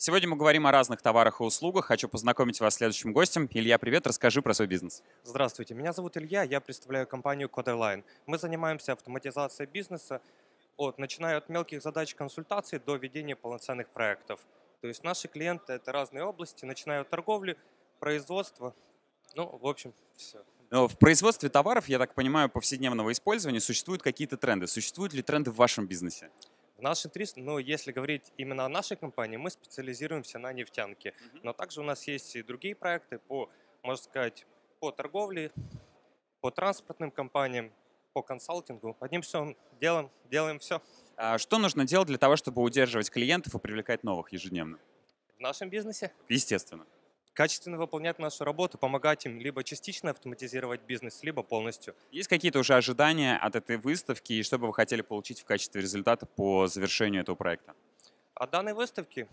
Сегодня мы говорим о разных товарах и услугах. Хочу познакомить вас с следующим гостем. Илья, привет, расскажи про свой бизнес. Здравствуйте, меня зовут Илья, я представляю компанию Coderline. Мы занимаемся автоматизацией бизнеса, от, начиная от мелких задач консультации до ведения полноценных проектов. То есть наши клиенты – это разные области, начиная от торговли, производства, ну, в общем, все. Но в производстве товаров, я так понимаю, повседневного использования существуют какие-то тренды. Существуют ли тренды в вашем бизнесе? В нашей 300, ну, если говорить именно о нашей компании, мы специализируемся на нефтянке. Угу. Но также у нас есть и другие проекты по, можно сказать, по торговле, по транспортным компаниям, по консалтингу. Одним всем делом, делаем все. А что нужно делать для того, чтобы удерживать клиентов и привлекать новых ежедневно? В нашем бизнесе? Естественно качественно выполнять нашу работу, помогать им либо частично автоматизировать бизнес, либо полностью. Есть какие-то уже ожидания от этой выставки и что бы вы хотели получить в качестве результата по завершению этого проекта? От данной выставки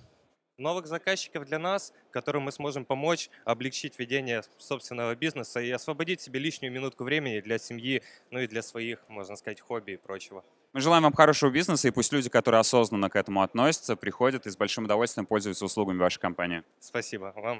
новых заказчиков для нас, которым мы сможем помочь облегчить ведение собственного бизнеса и освободить себе лишнюю минутку времени для семьи, ну и для своих, можно сказать, хобби и прочего. Мы желаем вам хорошего бизнеса, и пусть люди, которые осознанно к этому относятся, приходят и с большим удовольствием пользуются услугами вашей компании. Спасибо вам.